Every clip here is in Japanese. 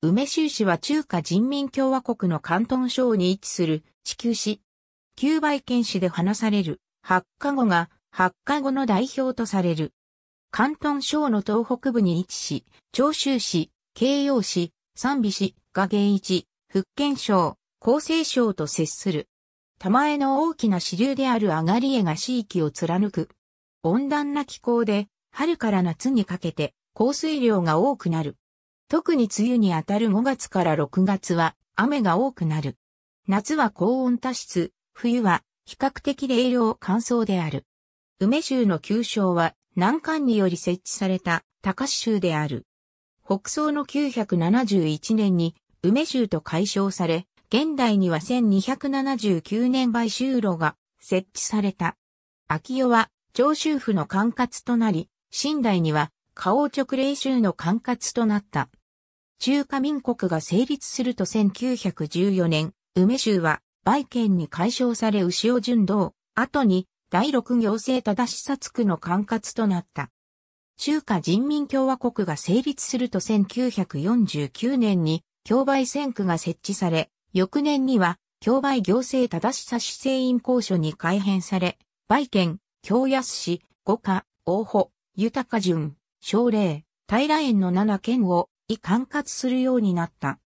梅州市は中華人民共和国の関東省に位置する地球市。旧梅県市で話される八カ語が八カ語の代表とされる。関東省の東北部に位置し、長州市、京葉市、三美市が現一、福建省、厚生省と接する。玉江の大きな支流である上がり江が市域を貫く。温暖な気候で、春から夏にかけて降水量が多くなる。特に梅雨にあたる5月から6月は雨が多くなる。夏は高温多湿、冬は比較的冷涼乾燥である。梅州の旧称は南関により設置された高市州である。北宋の971年に梅州と解消され、現代には1279年梅州路が設置された。秋代は長州府の管轄となり、新代には花王直令州の管轄となった。中華民国が成立すると1914年、梅州は、売県に解消され牛を順道、後に、第六行政正しつ区の管轄となった。中華人民共和国が成立すると1949年に、競売選区が設置され、翌年には、競売行政正し差し制員公所に改編され、売県、京安市、五家、大保、豊か順、奨励、平園の七県を以管轄するようになった。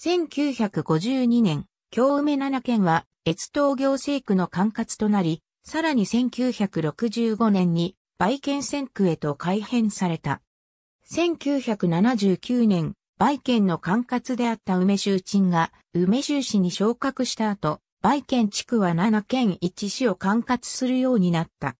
1952年、京梅七県は、越東行政区の管轄となり、さらに1965年に、売県選区へと改編された。1979年、売県の管轄であった梅州鎮が、梅州市に昇格した後、売県地区は7県1市を管轄するようになった。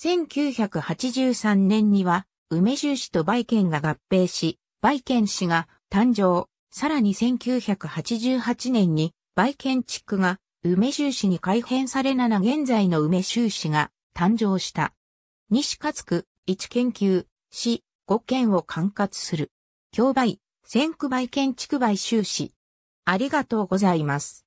1983年には、梅州市と売県が合併し、バイケン市が誕生、さらに1988年にバイケン地区が梅州市に改編され7現在の梅州市が誕生した。西勝区、1研究、市、5県を管轄する。競売、先区売県地区梅収市。ありがとうございます。